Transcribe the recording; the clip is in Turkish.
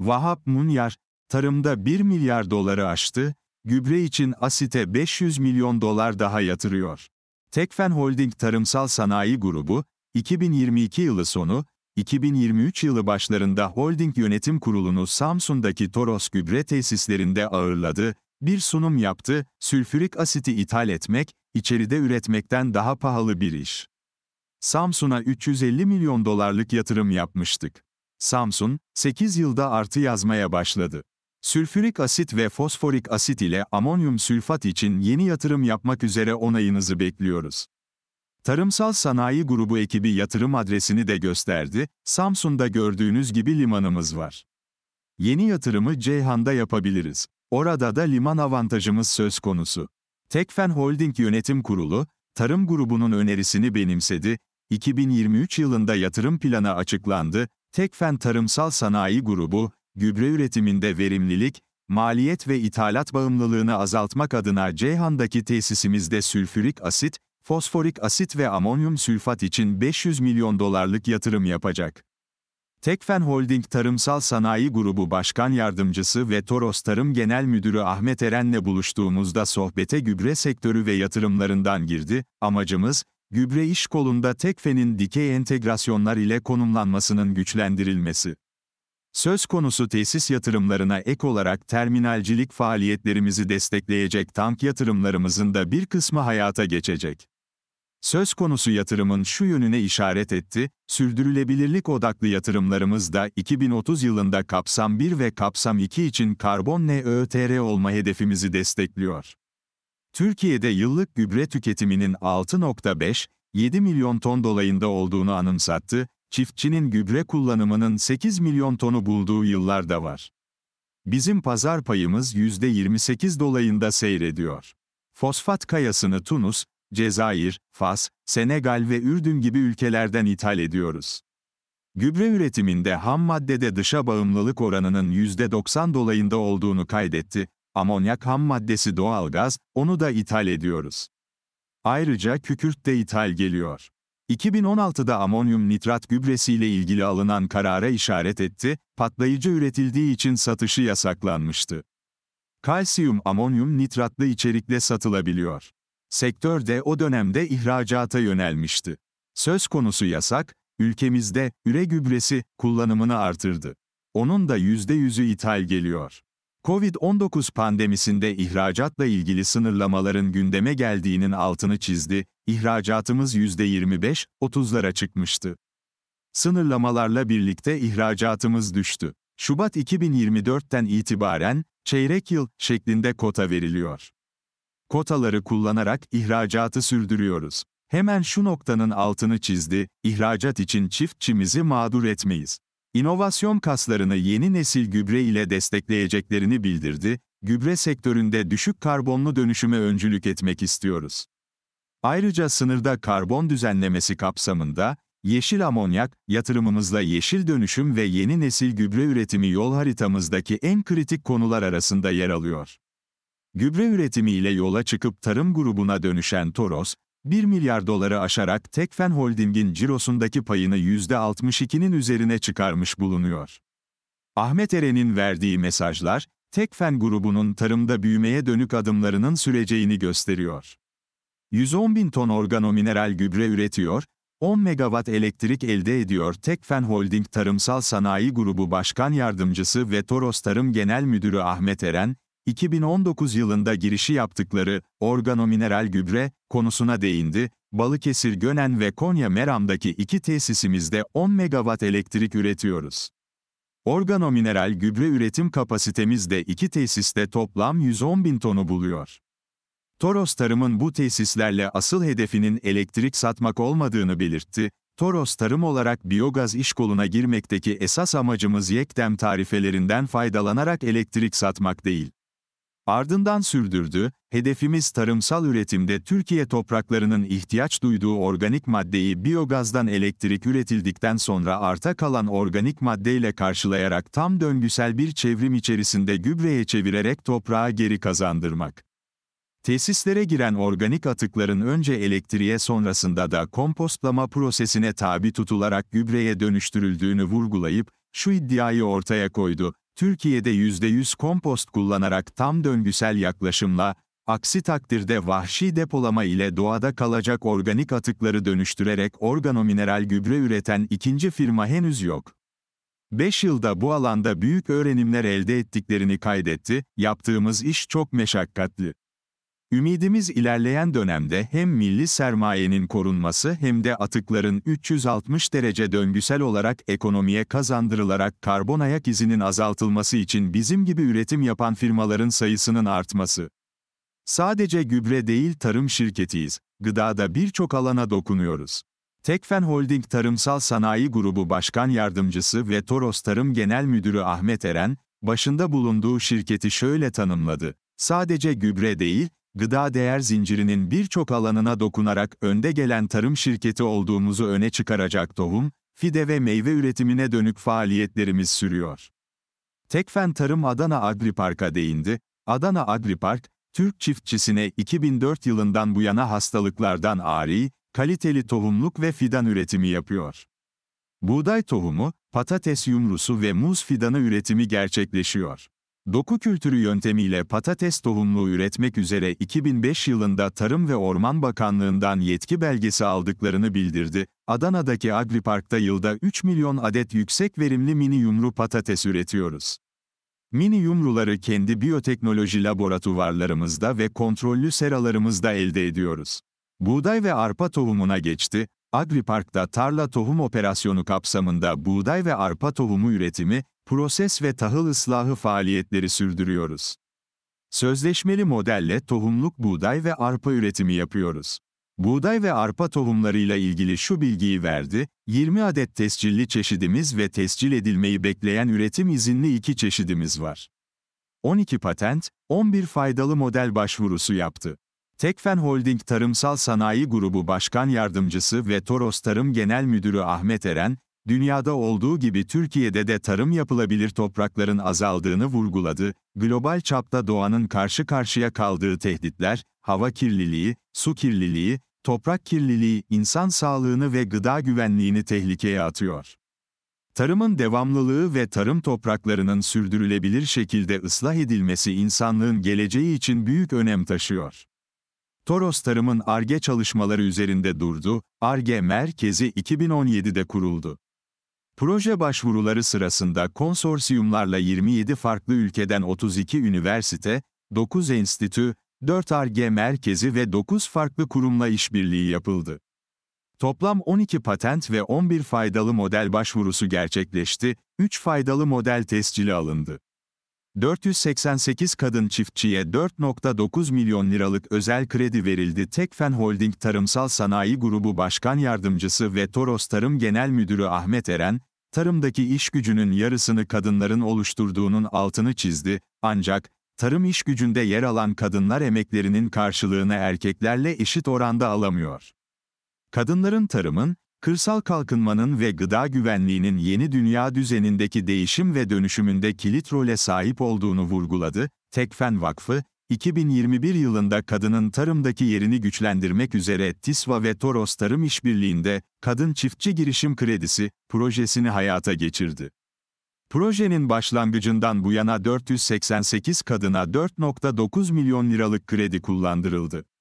Vahap Munyar, tarımda 1 milyar doları aştı, gübre için asite 500 milyon dolar daha yatırıyor. Tekfen Holding Tarımsal Sanayi Grubu, 2022 yılı sonu, 2023 yılı başlarında Holding Yönetim Kurulu'nu Samsun'daki Toros gübre tesislerinde ağırladı, bir sunum yaptı, sülfürik asiti ithal etmek, içeride üretmekten daha pahalı bir iş. Samsun'a 350 milyon dolarlık yatırım yapmıştık. Samsun, 8 yılda artı yazmaya başladı. Sülfürik asit ve fosforik asit ile amonyum sülfat için yeni yatırım yapmak üzere onayınızı bekliyoruz. Tarımsal Sanayi Grubu ekibi yatırım adresini de gösterdi, Samsun'da gördüğünüz gibi limanımız var. Yeni yatırımı Ceyhan'da yapabiliriz. Orada da liman avantajımız söz konusu. Tekfen Holding Yönetim Kurulu, Tarım grubunun önerisini benimsedi, 2023 yılında yatırım planı açıklandı, Tekfen Tarımsal Sanayi Grubu, gübre üretiminde verimlilik, maliyet ve ithalat bağımlılığını azaltmak adına Ceyhan'daki tesisimizde sülfürik asit, fosforik asit ve amonyum sülfat için 500 milyon dolarlık yatırım yapacak. Tekfen Holding Tarımsal Sanayi Grubu Başkan Yardımcısı ve Toros Tarım Genel Müdürü Ahmet Eren'le buluştuğumuzda sohbete gübre sektörü ve yatırımlarından girdi. Amacımız, gübre iş kolunda tekfenin dikey entegrasyonlar ile konumlanmasının güçlendirilmesi. Söz konusu tesis yatırımlarına ek olarak terminalcilik faaliyetlerimizi destekleyecek tank yatırımlarımızın da bir kısmı hayata geçecek. Söz konusu yatırımın şu yönüne işaret etti, sürdürülebilirlik odaklı yatırımlarımız da 2030 yılında kapsam 1 ve kapsam 2 için karbon NÖTR olma hedefimizi destekliyor. Türkiye'de yıllık gübre tüketiminin 6.5-7 milyon ton dolayında olduğunu anımsattı, çiftçinin gübre kullanımının 8 milyon tonu bulduğu yıllar da var. Bizim pazar payımız %28 dolayında seyrediyor. Fosfat kayasını Tunus, Cezayir, Fas, Senegal ve Ürdün gibi ülkelerden ithal ediyoruz. Gübre üretiminde ham maddede dışa bağımlılık oranının %90 dolayında olduğunu kaydetti, Amonyak ham maddesi doğalgaz, onu da ithal ediyoruz. Ayrıca kükürt de ithal geliyor. 2016'da amonyum nitrat gübresiyle ilgili alınan karara işaret etti, patlayıcı üretildiği için satışı yasaklanmıştı. Kalsiyum amonyum nitratlı içerikle satılabiliyor. Sektör de o dönemde ihracata yönelmişti. Söz konusu yasak, ülkemizde üre gübresi kullanımını artırdı. Onun da %100'ü ithal geliyor. Covid-19 pandemisinde ihracatla ilgili sınırlamaların gündeme geldiğinin altını çizdi, ihracatımız %25-30'lara çıkmıştı. Sınırlamalarla birlikte ihracatımız düştü. Şubat 2024'ten itibaren çeyrek yıl şeklinde kota veriliyor. Kotaları kullanarak ihracatı sürdürüyoruz. Hemen şu noktanın altını çizdi, ihracat için çiftçimizi mağdur etmeyiz. İnovasyon kaslarını yeni nesil gübre ile destekleyeceklerini bildirdi, gübre sektöründe düşük karbonlu dönüşüme öncülük etmek istiyoruz. Ayrıca sınırda karbon düzenlemesi kapsamında, yeşil amonyak, yatırımımızla yeşil dönüşüm ve yeni nesil gübre üretimi yol haritamızdaki en kritik konular arasında yer alıyor. Gübre üretimiyle yola çıkıp tarım grubuna dönüşen Toros, 1 milyar dolara aşarak Tekfen Holding'in cirosundaki payını %62'nin üzerine çıkarmış bulunuyor. Ahmet Eren'in verdiği mesajlar, Tekfen grubunun tarımda büyümeye dönük adımlarının süreceğini gösteriyor. 110 bin ton organomineral gübre üretiyor, 10 megawatt elektrik elde ediyor Tekfen Holding Tarımsal Sanayi Grubu Başkan Yardımcısı ve Toros Tarım Genel Müdürü Ahmet Eren, 2019 yılında girişi yaptıkları organomineral gübre konusuna değindi. Balıkesir Gönen ve Konya Meram'daki iki tesisimizde 10 megawatt elektrik üretiyoruz. Organomineral gübre üretim kapasitemiz de iki tesiste toplam 110 bin tonu buluyor. Toros Tarım'ın bu tesislerle asıl hedefinin elektrik satmak olmadığını belirtti. Toros Tarım olarak biyogaz iş koluna girmekteki esas amacımız yekdem tarifelerinden faydalanarak elektrik satmak değil. Ardından sürdürdü, hedefimiz tarımsal üretimde Türkiye topraklarının ihtiyaç duyduğu organik maddeyi biyogazdan elektrik üretildikten sonra arta kalan organik maddeyle karşılayarak tam döngüsel bir çevrim içerisinde gübreye çevirerek toprağa geri kazandırmak. Tesislere giren organik atıkların önce elektriğe sonrasında da kompostlama prosesine tabi tutularak gübreye dönüştürüldüğünü vurgulayıp, şu iddiayı ortaya koydu, Türkiye'de %100 kompost kullanarak tam döngüsel yaklaşımla, aksi takdirde vahşi depolama ile doğada kalacak organik atıkları dönüştürerek organomineral gübre üreten ikinci firma henüz yok. 5 yılda bu alanda büyük öğrenimler elde ettiklerini kaydetti, yaptığımız iş çok meşakkatli. Ümidimiz ilerleyen dönemde hem milli sermayenin korunması hem de atıkların 360 derece döngüsel olarak ekonomiye kazandırılarak karbon ayak izinin azaltılması için bizim gibi üretim yapan firmaların sayısının artması. Sadece gübre değil tarım şirketiyiz, gıdada birçok alana dokunuyoruz. Tekfen Holding Tarımsal Sanayi Grubu Başkan Yardımcısı ve Toros Tarım Genel Müdürü Ahmet Eren, başında bulunduğu şirketi şöyle tanımladı. Sadece gübre değil, gıda değer zincirinin birçok alanına dokunarak önde gelen tarım şirketi olduğumuzu öne çıkaracak tohum, fide ve meyve üretimine dönük faaliyetlerimiz sürüyor. Tekfen Tarım Adana Agripark'a değindi. Adana Agripark, Türk çiftçisine 2004 yılından bu yana hastalıklardan ari, kaliteli tohumluk ve fidan üretimi yapıyor. Buğday tohumu, patates yumrusu ve muz fidanı üretimi gerçekleşiyor. Doku kültürü yöntemiyle patates tohumlu üretmek üzere 2005 yılında Tarım ve Orman Bakanlığından yetki belgesi aldıklarını bildirdi. Adana'daki Agripark'ta yılda 3 milyon adet yüksek verimli mini yumru patates üretiyoruz. Mini yumruları kendi biyoteknoloji laboratuvarlarımızda ve kontrollü seralarımızda elde ediyoruz. Buğday ve arpa tohumuna geçti. Agripark'ta tarla tohum operasyonu kapsamında buğday ve arpa tohumu üretimi proses ve tahıl ıslahı faaliyetleri sürdürüyoruz. Sözleşmeli modelle tohumluk buğday ve arpa üretimi yapıyoruz. Buğday ve arpa tohumlarıyla ilgili şu bilgiyi verdi, 20 adet tescilli çeşidimiz ve tescil edilmeyi bekleyen üretim izinli iki çeşidimiz var. 12 patent, 11 faydalı model başvurusu yaptı. Tekfen Holding Tarımsal Sanayi Grubu Başkan Yardımcısı ve Toros Tarım Genel Müdürü Ahmet Eren, dünyada olduğu gibi Türkiye'de de tarım yapılabilir toprakların azaldığını vurguladı, global çapta doğanın karşı karşıya kaldığı tehditler, hava kirliliği, su kirliliği, toprak kirliliği insan sağlığını ve gıda güvenliğini tehlikeye atıyor. Tarımın devamlılığı ve tarım topraklarının sürdürülebilir şekilde ıslah edilmesi insanlığın geleceği için büyük önem taşıyor. Toros Tarım'ın ARGE çalışmaları üzerinde durdu, ARGE merkezi 2017'de kuruldu. Proje başvuruları sırasında konsorsiyumlarla 27 farklı ülkeden 32 üniversite, 9 enstitü, 4 ARGE merkezi ve 9 farklı kurumla işbirliği yapıldı. Toplam 12 patent ve 11 faydalı model başvurusu gerçekleşti, 3 faydalı model tescili alındı. 488 kadın çiftçiye 4.9 milyon liralık özel kredi verildi. Tekfen Holding Tarımsal Sanayi Grubu Başkan Yardımcısı ve Toros Tarım Genel Müdürü Ahmet Eren, tarımdaki iş gücünün yarısını kadınların oluşturduğunun altını çizdi, ancak, tarım iş gücünde yer alan kadınlar emeklerinin karşılığını erkeklerle eşit oranda alamıyor. Kadınların tarımın, Kırsal kalkınmanın ve gıda güvenliğinin yeni dünya düzenindeki değişim ve dönüşümünde kilit role sahip olduğunu vurguladı, Tekfen Vakfı, 2021 yılında kadının tarımdaki yerini güçlendirmek üzere TİSVA ve Toros Tarım İşbirliği'nde Kadın Çiftçi Girişim Kredisi projesini hayata geçirdi. Projenin başlangıcından bu yana 488 kadına 4.9 milyon liralık kredi kullandırıldı.